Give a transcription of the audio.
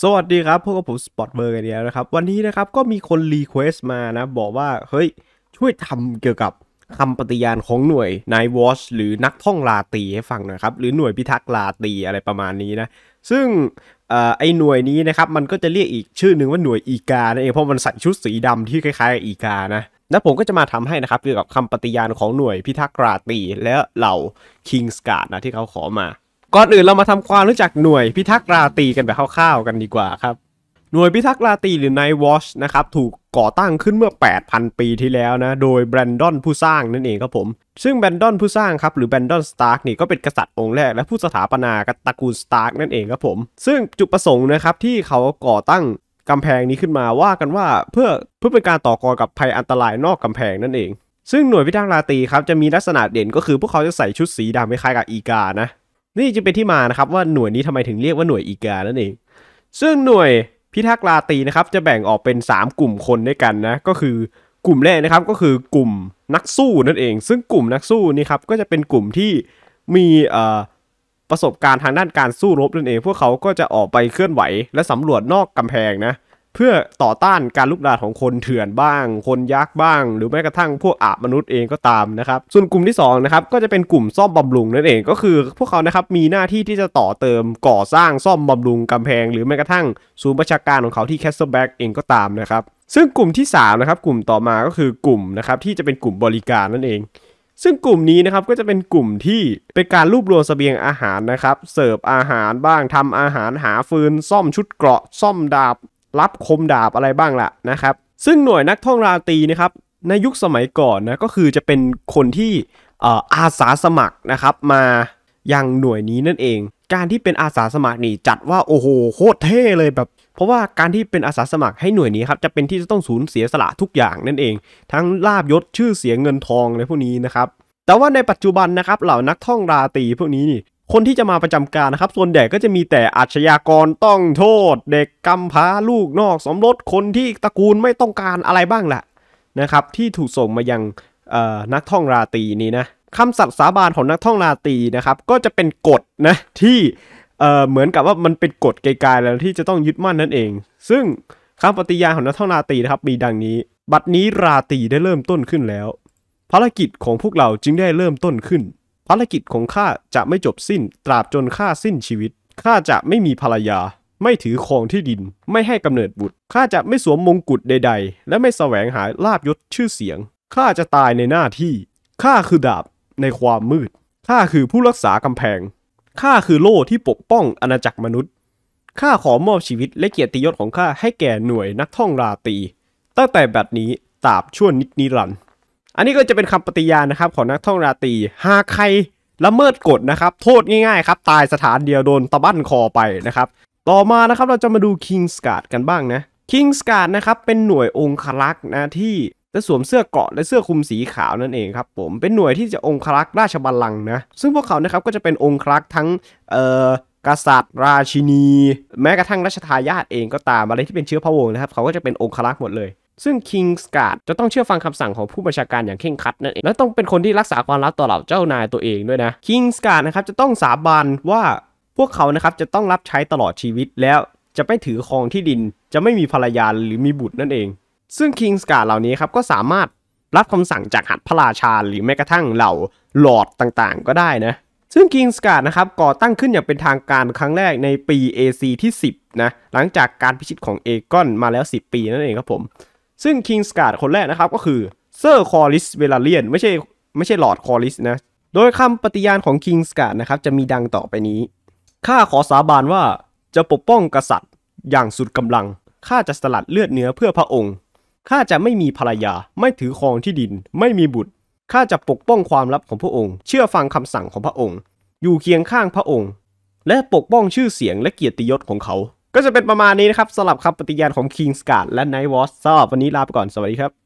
สวัสดีครับ พวกกับผมสปอตเบอร์กันเดี้วนะครับ วันนี้นะครับก็มีคนรีเควส์มานะ บอกว่าเฮ้ยช่วยทำเกี่ยวกับคำปฏิญาณของหน่วยนายวอชหรือนักท่องลาตีให้ฟังหน่อยครับ หรือหน่วยพิทักษ์ลาตีอะไรประมาณนี้นะ ซึ่งอไอหน่วยนี้นะครับมันก็จะเรียกอีกชื่อหนึ่งว่าหน่วยอีกานั่นเอง เพราะมันใส่ชุดสีดำที่คล้ายๆอีกานะ แล้วผมก็จะมาทำให้นะครับเกี่ยวกับคำปฏิญาณของหน่วยพิทักษ์ลาตีและเหล่าคิงส์การ์ดนะที่เขาขอมาก่อนอื่น เรามาทำความรู้จักหน่วยพิทักษ์ราตีกันแบบคร่าวๆ กันดีกว่าครับ หน่วยพิทักษ์ราตีหรือ Night Watch นะครับถูกก่อตั้งขึ้นเมื่อ 8,000 ปีที่แล้วนะ โดยแบรนดอนผู้สร้างนั่นเองครับผม ซึ่งแบรนดอนผู้สร้างครับหรือแบรนดอนสตาร์กนี่ก็เป็นกษัตริย์องค์แรก และผู้สถาปนาตระกูลสตาร์กนั่นเองครับผม ซึ่งจุดประสงค์นะครับที่เขาก่อตั้งกำแพงนี้ขึ้นมาว่ากันว่าเพื่อเพื่อเป็นการต่อกรกับภัยอันตรายนอกกำแพงนั่นเอง ซึ่งหน่วยพิทักษ์ราตีครับจะมีลักษณะเด่นก็คือพวกเขาจะใส่ชุดสีดำคล้ายกับอีกานะนี่จึงเป็นที่มานะครับว่าหน่วยนี้ทำไมถึงเรียกว่าหน่วยอีกานั่นเอง ซึ่งหน่วยพิทักษ์ราตีนะครับจะแบ่งออกเป็น 3 กลุ่มคนด้วยกันนะก็คือกลุ่มแรกนะครับก็คือกลุ่มนักสู้นั่นเอง ซึ่งกลุ่มนักสู้นี่ครับก็จะเป็นกลุ่มที่มีประสบการณ์ทางด้านการสู้รบนั่นเอง พวกเขาก็จะออกไปเคลื่อนไหว และสำรวจนอกกำแพงนะเพื่อต่อต้านการลุกดานของคนเถื่อนบ้าง คนยักษ์บ้าง หรือแม้กระทั่งพวกอาบมนุษย์เองก็ตามนะครับ ส่วนกลุ่มที่2นะครับ ก็จะเป็นกลุ่มซ่อมบำรุงนั่นเอง ก็คือพวกเขานะครับ มีหน้าที่ที่จะต่อเติม ก่อสร้าง ซ่อมบำรุงกำแพง หรือแม้กระทั่ง ศูนย์ประชาการของเขาที่แคสเซิลแบ็กเองก็ตามนะครับ ซึ่งกลุ่มที่3นะครับ กลุ่มต่อมาก็คือกลุ่มนะครับ ที่จะเป็นกลุ่มบริการนั่นเอง ซึ่งกลุ่มนี้นะครับ ก็จะเป็นกลุ่มที่เป็นการรวบรวมเสบียงอาหารนะครับ เสิร์ฟอาหารบ้าง ทำอาหาร หาฟืนซ่อม ชุดเกราะซ่อมดาบรับคมดาบอะไรบ้างล่ะนะครับ ซึ่งหน่วยนักท่องราตรีนะครับ ในยุคสมัยก่อนนะก็คือจะเป็นคนที่อาสาสมัครนะครับมา ยังหน่วยนี้นั่นเอง การที่เป็นอาสาสมัครนี่จัดว่าโอ้โหโคตรเท่เลยแบบ เพราะว่าการที่เป็นอาสาสมัคร ให้หน่วยนี้ครับจะเป็นที่จะต้องสูญเสียสละทุกอย่างนั่นเอง ทั้งลาบยศชื่อเสียงเงินทองอะไรพวกนี้นะครับ แต่ว่าในปัจจุบันนะครับเหล่านักท่องราตรีพวกนี้นี่คนที่จะมาประจำการนะครับ ส่วนใหญ่ก็จะมีแต่อาชญากรต้องโทษเด็กกำพร้าลูกนอก สมรสคนที่ตระกูลไม่ต้องการอะไรบ้างแหละนะครับ ที่ถูกส่งมายังนักท่องราตีนี้นะคำสัตย์สาบานของนักท่องราตีนะครับ ก็จะเป็นกฎนะที่เหมือนกับว่ามันเป็นกฎไกลๆแล้วที่จะต้องยึดมั่นนั่นเอง ซึ่งคำปฏิญาณของนักท่องราตีนะครับมีดังนี้บัดนี้ราตีได้เริ่มต้นขึ้นแล้ว ภารกิจของพวกเราจึงได้เริ่มต้นขึ้นารกิจของข้าจะไม่จบสิ้นตราบจนข้าสิ้นชีวิตข้าจะไม่มีภรรยา ไม่ถือครองที่ดิน ไม่ให้กำเนิดบุตรข้าจะไม่สวมมงกุฎใดๆ และไม่แสวงหาลาบยศชื่อเสียงข้าจะตายในหน้าที่ข้าคือดาบในความมืดข้าคือผู้รักษากำแพงข้าคือโล่ที่ปกป้องอาณาจักรมนุษย์ข้าขอมอบชีวิตและเกียรติยศของข้าให้แก่หน่วยนักท่องราตีตั้งแต่บัดนี้ตราบชั่วนิดนิรันดร์อันนี้ก็จะเป็นคำปฏิญาณนะครับของนักท่องราตรีหากใครละเมิดกฎนะครับโทษง่ายๆครับตายสถานเดียวโดนตะบั้นคอไปนะครับต่อมานะครับเราจะมาดูคิงสกา u a r กันบ้างนะคิงสกา u a r นะครับเป็นหน่วยองครักษ์นะที่จะสวมเสื้อเกราะและเสื้อคลุมสีขาวนั่นเองครับผมเป็นหน่วยที่จะองครักษ์ราชบัลลังก์นะซึ่งพวกเขานะครับก็จะเป็นองครักษ์ทั้งเอ่อกษัตริย์ ราชินี แม้กระทั่งราชทายาทเองก็ตามอะไรที่เป็นเชื้อพระวงศ์นะครับเขาก็จะเป็นองครักษ์หมดเลยซึ่งคิงส์การ์ดจะต้องเชื่อฟังคำสั่งของผู้บัญชาการอย่างเคร่งครัดนั่นเองและต้องเป็นคนที่รักษาความลับต่อเหล่าเจ้านายตัวเองด้วยนะคิงส์การ์ดนะครับจะต้องสาบานว่าพวกเขานะครับจะต้องรับใช้ตลอดชีวิตแล้วจะไม่ถือครองที่ดินจะไม่มีภรรยาหรือมีบุตรนั่นเอง ซึ่งคิงส์การ์ดเหล่านี้ครับก็สามารถรับคำสั่งจากหัตพระราชาหรือแม้กระทั่งเหล่าหลอดต่างๆ ก็ได้นะซึ่งคิงสการ์ดนะครับก่อตั้งขึ้นอย่างเป็นทางการครั้งแรกในปี AC ที่ 10นะหลังจากการพิชิตของเอกอนมาแล้ว 10 ปี นั่นเองครับผมซึ่งคิงสการ์ดคนแรกนะครับก็คือเซอร์คอริสเวลาเลียนไม่ใช่ไม่ใช่หลอดคอริสนะโดยคำปฏิญาณของคิงสการ์ดนะครับจะมีดังต่อไปนี้ข้าขอสาบานว่าจะปกป้องกษัตริย์ อย่างสุดกำลังข้าจะสลัดเลือดเนื้อเพื่อพระองค์ข้าจะไม่มีภรรยาไม่ถือครองที่ดินไม่มีบุตรข้าจะปกป้องความลับของพระองค์ เชื่อฟังคำสั่งของพระองค์ อยู่เคียงข้างพระองค์ และปกป้องชื่อเสียงและเกียรติยศของเขาก็จะเป็นประมาณนี้นะครับสำหรับคำปฏิญาณของ King's Guard และ Night Watch สำหรับวันนี้ลาไปก่อนสวัสดีครับ